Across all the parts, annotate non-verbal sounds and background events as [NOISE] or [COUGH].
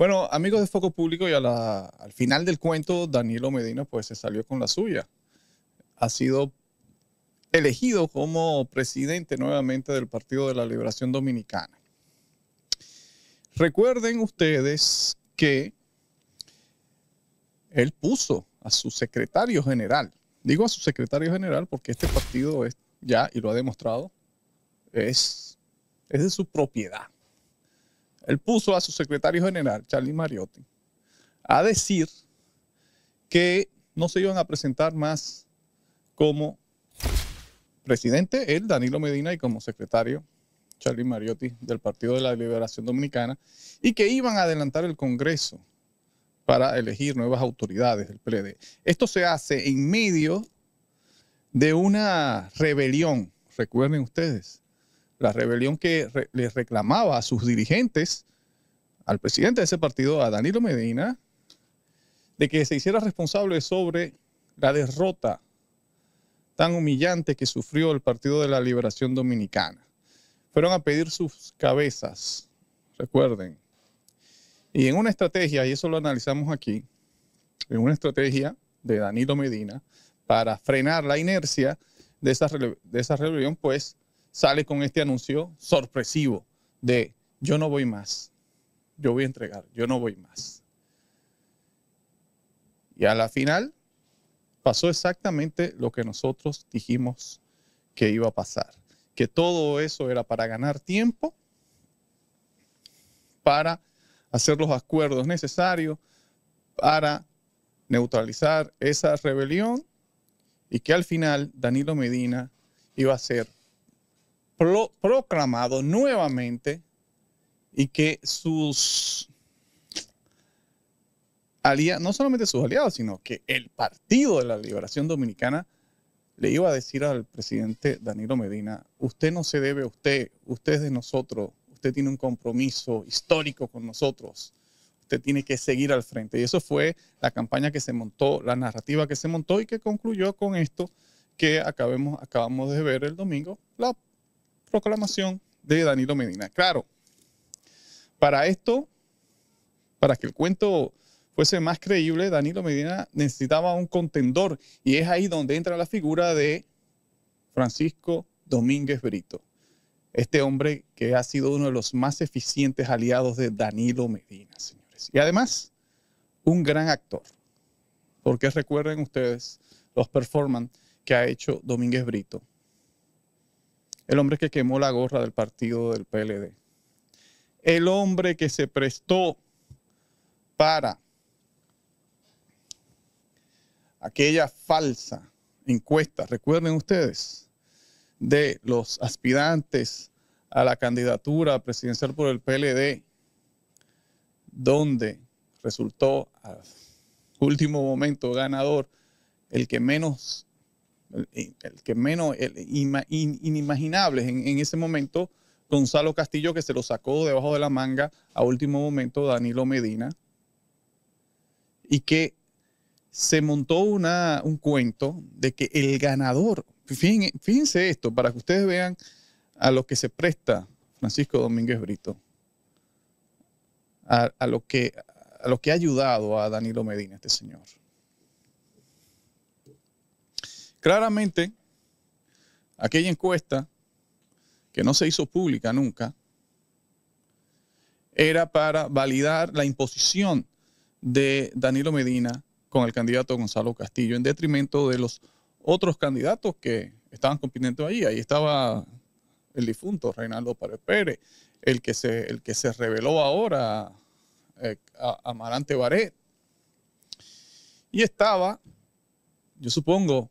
Bueno, amigos de Foco Público, y al final del cuento, Danilo Medina pues se salió con la suya. Ha sido elegido como presidente nuevamente del Partido de la Liberación Dominicana. Recuerden ustedes que él puso a su secretario general, digo a su secretario general porque este partido es ya, y lo ha demostrado, es, es de su propiedad él puso a su secretario general, Charlie Mariotti, a decir que no se iban a presentar más como presidente, él, Danilo Medina, y como secretario, Charlie Mariotti, del Partido de la Liberación Dominicana, y que iban a adelantar el Congreso para elegir nuevas autoridades del PLD. Esto se hace en medio de una rebelión, recuerden ustedes, la rebelión que le reclamaba a sus dirigentes, al presidente de ese partido, a Danilo Medina, de que se hiciera responsable sobre la derrota tan humillante que sufrió el Partido de la Liberación Dominicana. Fueron a pedir sus cabezas, recuerden. Y en una estrategia, y eso lo analizamos aquí, en una estrategia de Danilo Medina para frenar la inercia de de esa rebelión, pues sale con este anuncio sorpresivo de yo no voy más, yo voy a entregar, yo no voy más. Y a la final pasó exactamente lo que nosotros dijimos que iba a pasar, que todo eso era para ganar tiempo, para hacer los acuerdos necesarios, para neutralizar esa rebelión y que al final Danilo Medina iba a ser proclamado nuevamente y que sus aliados, no solamente sus aliados, sino que el Partido de la Liberación Dominicana le iba a decir al presidente Danilo Medina, usted no se debe a usted, usted es de nosotros, usted tiene un compromiso histórico con nosotros, usted tiene que seguir al frente. Y eso fue la campaña que se montó, la narrativa que se montó y que concluyó con esto que acabemos, acabamos de ver el domingo, la proclamación de Danilo Medina. Claro, para esto, para que el cuento fuese más creíble, Danilo Medina necesitaba un contendor y es ahí donde entra la figura de Francisco Domínguez Brito, este hombre que ha sido uno de los más eficientes aliados de Danilo Medina, señores. Y además, un gran actor, porque recuerden ustedes los performances que ha hecho Domínguez Brito el hombre que quemó la gorra del partido del PLD, el hombre que se prestó para aquella falsa encuesta, recuerden ustedes, de los aspirantes a la candidatura presidencial por el PLD, donde resultó a último momento ganador el que menos el que menos, inimaginable inimaginables en, ese momento, Gonzalo Castillo, que se lo sacó debajo de la manga a último momento Danilo Medina, y que se montó una, un cuento de que el ganador, fíjense, esto, para que ustedes vean a lo que se presta Francisco Domínguez Brito, a, lo, que, a lo que ha ayudado a Danilo Medina, este señor. Claramente, aquella encuesta, que no se hizo pública nunca, era para validar la imposición de Danilo Medina con el candidato Gonzalo Castillo, en detrimento de los otros candidatos que estaban compitiendo ahí. Ahí estaba el difunto Reinaldo Párez Pérez, el que se, el que se reveló ahora, eh, a Amarante Baret. Y estaba, yo supongo,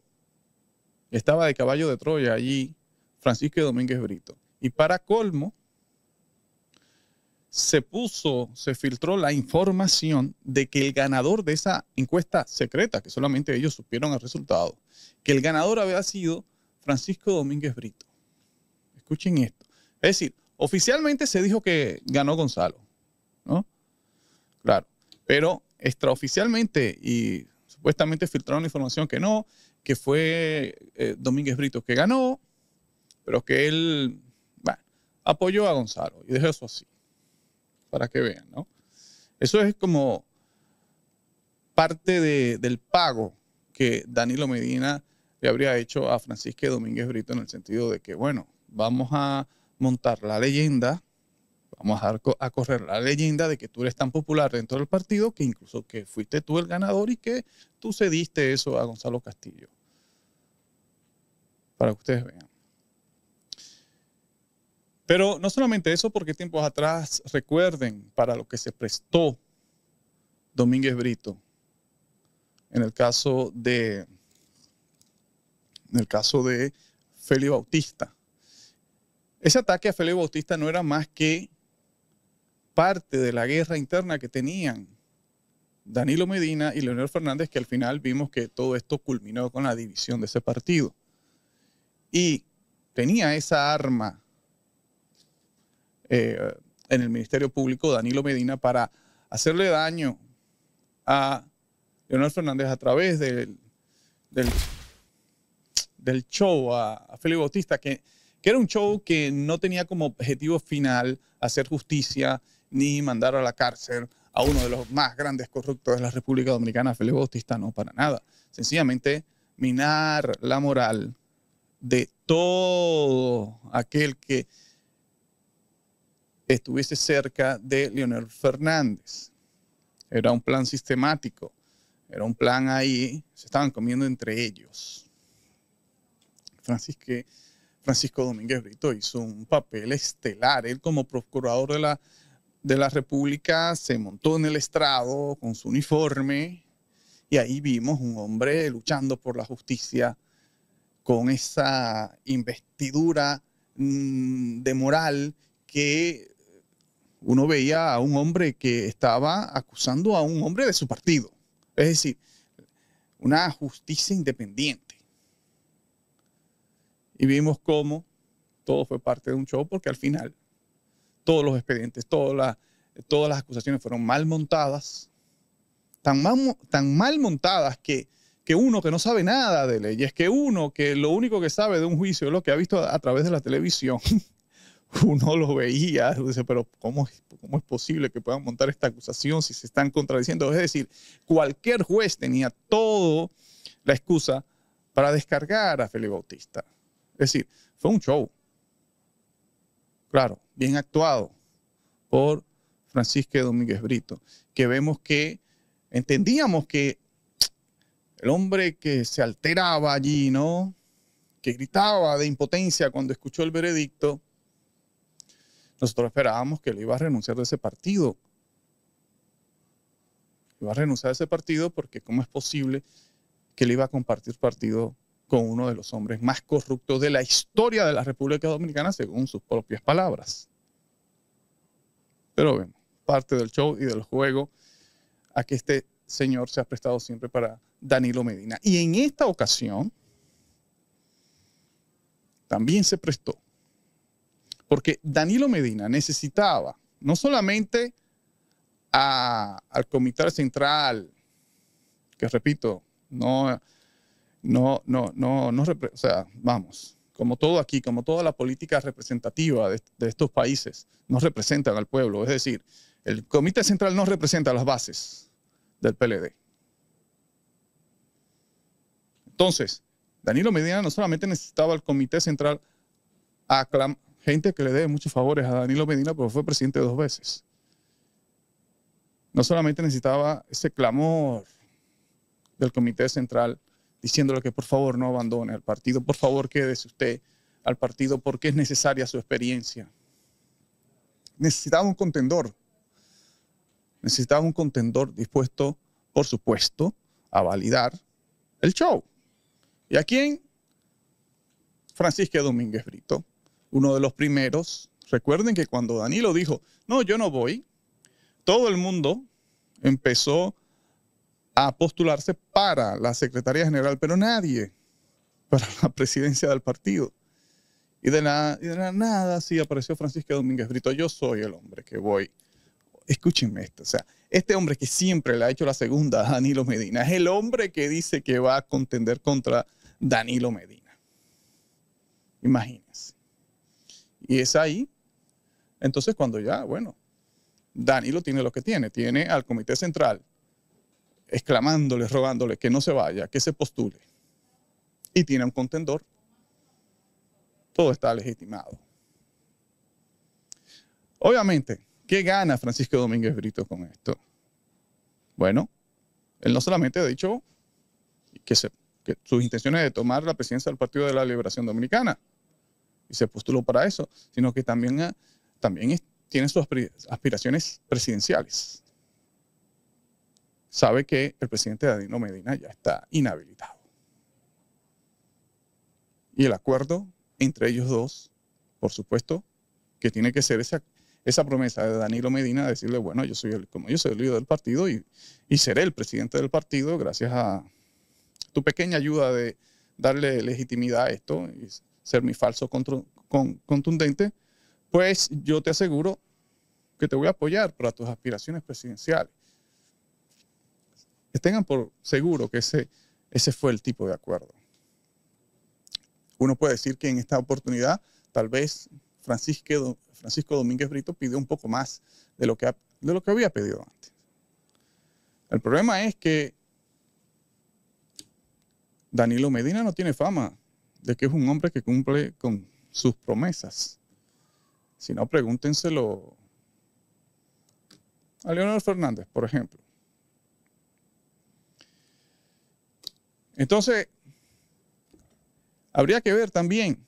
estaba de caballo de Troya allí Francisco Domínguez Brito. Y para colmo, se puso, se filtró la información de que el ganador de esa encuesta secreta, que solamente ellos supieron el resultado, que el ganador había sido Francisco Domínguez Brito. Escuchen esto. Es decir, oficialmente se dijo que ganó Gonzalo, ¿no? Claro, pero extraoficialmente y supuestamente filtraron la información que no, que fue eh, Domínguez Brito que ganó, pero que él apoyó a Gonzalo y dejó eso así, para que vean, ¿no? Eso es como parte de, del pago que Danilo Medina le habría hecho a Francisco Domínguez Brito en el sentido de que, bueno, vamos a montar la leyenda vamos a, correr la leyenda de que tú eres tan popular dentro del partido que incluso que fuiste tú el ganador y que tú cediste eso a Gonzalo Castillo. Para que ustedes vean. Pero no solamente eso, porque tiempos atrás, recuerden, para lo que se prestó Domínguez Brito, en el caso de, en el caso de Feli Bautista. Ese ataque a Félix Bautista no era más que parte de la guerra interna que tenían Danilo Medina y Leonel Fernández, que al final vimos que todo esto culminó con la división de ese partido. Y tenía esa arma eh, en el Ministerio Público Danilo Medina para hacerle daño a Leonel Fernández a través del, del, show a, Felipe Bautista, que, que era un show que no tenía como objetivo final hacer justicia ni mandar a la cárcel a uno de los más grandes corruptos de la República Dominicana, Felipe Bautista, no, para nada. Sencillamente, minar la moral de todo aquel que estuviese cerca de Leonel Fernández. Era un plan sistemático, era un plan ahí, se estaban comiendo entre ellos. Francisco, Francisco Domínguez Brito hizo un papel estelar, él como procurador de la de la República se montó en el estrado con su uniforme y ahí vimos un hombre luchando por la justicia con esa investidura mm, de moral que uno veía a un hombre que estaba acusando a un hombre de su partido. Es decir, una justicia independiente. Y vimos cómo todo fue parte de un show porque al final todos los expedientes, todas las, acusaciones fueron mal montadas, tan mal, montadas que, que uno que no sabe nada de leyes, que uno que lo único que sabe de un juicio es lo que ha visto a, través de la televisión, [LAUGHS] uno lo veía, dice, pero ¿cómo, ¿cómo es posible que puedan montar esta acusación si se están contradiciendo? Es decir, cualquier juez tenía toda la excusa para descargar a Felipe Bautista. Es decir, fue un show claro, bien actuado por Francisco Domínguez Brito, que vemos que entendíamos que el hombre que se alteraba allí, ¿no? Que gritaba de impotencia cuando escuchó el veredicto, nosotros esperábamos que le iba a renunciar de ese partido. Iba a renunciar a ese partido porque ¿cómo es posible que le iba a compartir partido con uno de los hombres más corruptos de la historia de la República Dominicana, según sus propias palabras. Pero bueno, parte del show y del juego a que este señor se ha prestado siempre para Danilo Medina. Y en esta ocasión también se prestó, porque Danilo Medina necesitaba no solamente al Comité Central, que repito, no no, no, no, no, o sea, vamos, como todo aquí, como toda la política representativa de, estos países, no representan al pueblo. Es decir, el Comité Central no representa las bases del PLD. Entonces, Danilo Medina no solamente necesitaba el Comité Central a gente que le dé muchos favores a Danilo Medina porque fue presidente dos veces. No solamente necesitaba ese clamor del Comité Central diciéndole que por favor no abandone al partido, por favor quédese usted al partido porque es necesaria su experiencia. Necesitaba un contendor, necesitaba un contendor dispuesto, por supuesto, a validar el show. ¿Y a quién? Francisco Domínguez Brito, uno de los primeros. Recuerden que cuando Danilo dijo, no, yo no voy, todo el mundo empezó a postularse para la Secretaría General, pero nadie para la presidencia del partido. Y de la, y de nada, sí, apareció Francisco Domínguez Brito. Yo soy el hombre que voy. Escúchenme esto, o sea, este hombre que siempre le ha hecho la segunda a Danilo Medina, es el hombre que dice que va a contender contra Danilo Medina. Imagínense. Y es ahí, entonces cuando ya, bueno, Danilo tiene lo que tiene, tiene al Comité Central, exclamándole, rogándole que no se vaya, que se postule, y tiene un contendor, todo está legitimado. Obviamente, ¿qué gana Francisco Domínguez Brito con esto? Bueno, él no solamente ha dicho que, sus intenciones de tomar la presidencia del Partido de la Liberación Dominicana, y se postuló para eso, sino que también tiene sus aspiraciones presidenciales sabe que el presidente Danilo Medina ya está inhabilitado. Y el acuerdo entre ellos dos, por supuesto, que tiene que ser esa, esa promesa de Danilo Medina de decirle, bueno, yo soy el, como yo soy el líder del partido y, seré el presidente del partido gracias a tu pequeña ayuda de darle legitimidad a esto y ser mi falso contundente, pues yo te aseguro que te voy a apoyar para tus aspiraciones presidenciales que tengan por seguro que ese, ese fue el tipo de acuerdo. Uno puede decir que en esta oportunidad tal vez Francisco, Francisco Domínguez Brito pidió un poco más de lo, que, de lo que había pedido antes. El problema es que Danilo Medina no tiene fama de que es un hombre que cumple con sus promesas. Si no, pregúntenselo a Leonel Fernández, por ejemplo. Entonces, habría que ver también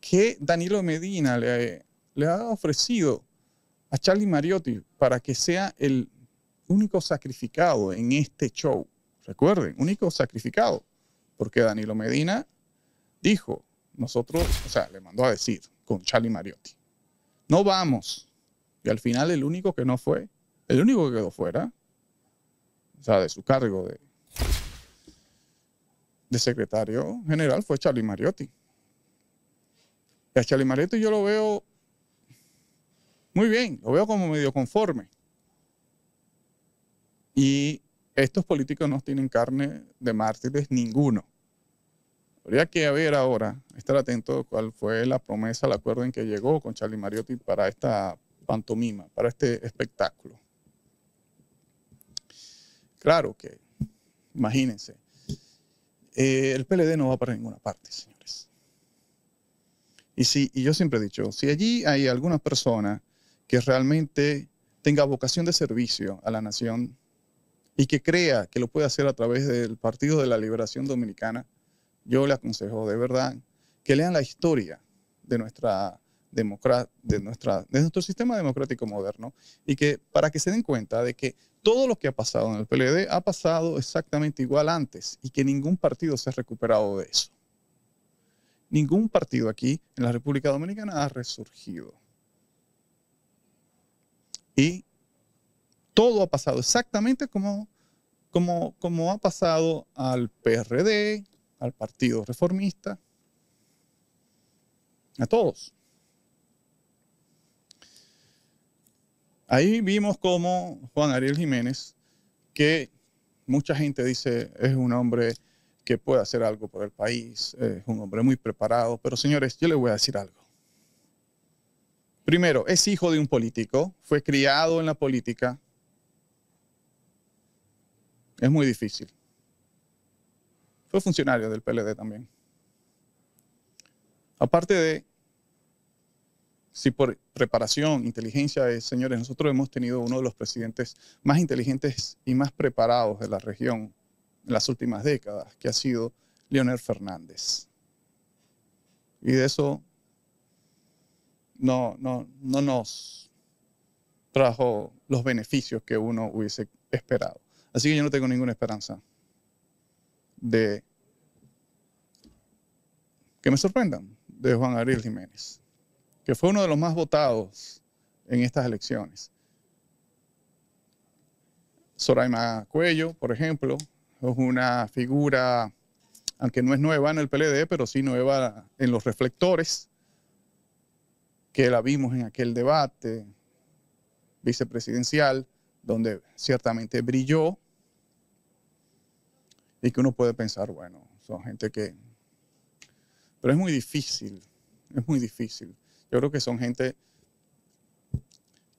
qué Danilo Medina le, ha ofrecido a Charlie Mariotti para que sea el único sacrificado en este show. Recuerden, único sacrificado, porque Danilo Medina dijo, nosotros, o sea, le mandó a decir con Charlie Mariotti, no vamos. Y al final el único que no fue, el único que quedó fuera, o sea, de su cargo de de secretario general fue Charlie Mariotti. Y a Charlie Mariotti yo lo veo muy bien, lo veo como medio conforme. Y estos políticos no tienen carne de mártires ninguno. Habría que ver ahora, estar atento cuál fue la promesa, el acuerdo en que llegó con Charlie Mariotti para esta pantomima, para este espectáculo. Claro que, imagínense, eh, el PLD no va para ninguna parte, señores. Y, si, y yo siempre he dicho, si allí hay alguna persona que realmente tenga vocación de servicio a la nación y que crea que lo puede hacer a través del Partido de la Liberación Dominicana, yo le aconsejo de verdad que lean la historia de nuestra de, nuestra, de nuestro sistema democrático moderno y que para que se den cuenta de que todo lo que ha pasado en el PLD ha pasado exactamente igual antes y que ningún partido se ha recuperado de eso. Ningún partido aquí en la República Dominicana ha resurgido. Y todo ha pasado exactamente como, como, como ha pasado al PRD, al Partido Reformista, a todos. Ahí vimos cómo Juan Ariel Jiménez, que mucha gente dice es un hombre que puede hacer algo por el país, es un hombre muy preparado, pero señores, yo les voy a decir algo. Primero, es hijo de un político, fue criado en la política. Es muy difícil. Fue funcionario del PLD también. Aparte de si por preparación, inteligencia, eh, señores, nosotros hemos tenido uno de los presidentes más inteligentes y más preparados de la región en las últimas décadas, que ha sido Leonel Fernández. Y de eso no, nos trajo los beneficios que uno hubiese esperado. Así que yo no tengo ninguna esperanza de que me sorprendan de Juan Gabriel Jiménez que fue uno de los más votados en estas elecciones. Soraima Cuello, por ejemplo, es una figura, aunque no es nueva en el PLD, pero sí nueva en los reflectores, que la vimos en aquel debate vicepresidencial, donde ciertamente brilló, y que uno puede pensar, bueno, son gente que... Pero es muy difícil, es muy difícil. Yo creo que son gente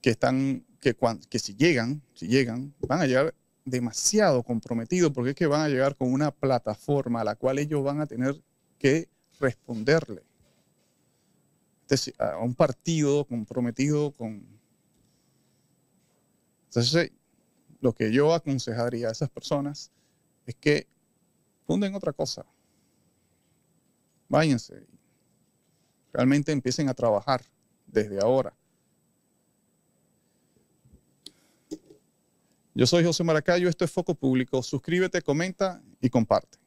que están, que, si llegan, si llegan, van a llegar demasiado comprometidos porque es que van a llegar con una plataforma a la cual ellos van a tener que responderle. a un partido comprometido con... Entonces, lo que yo aconsejaría a esas personas es que funden otra cosa. Váyanse, realmente empiecen a trabajar desde ahora. Yo soy José Maracayo, esto es Foco Público. Suscríbete, comenta y comparte.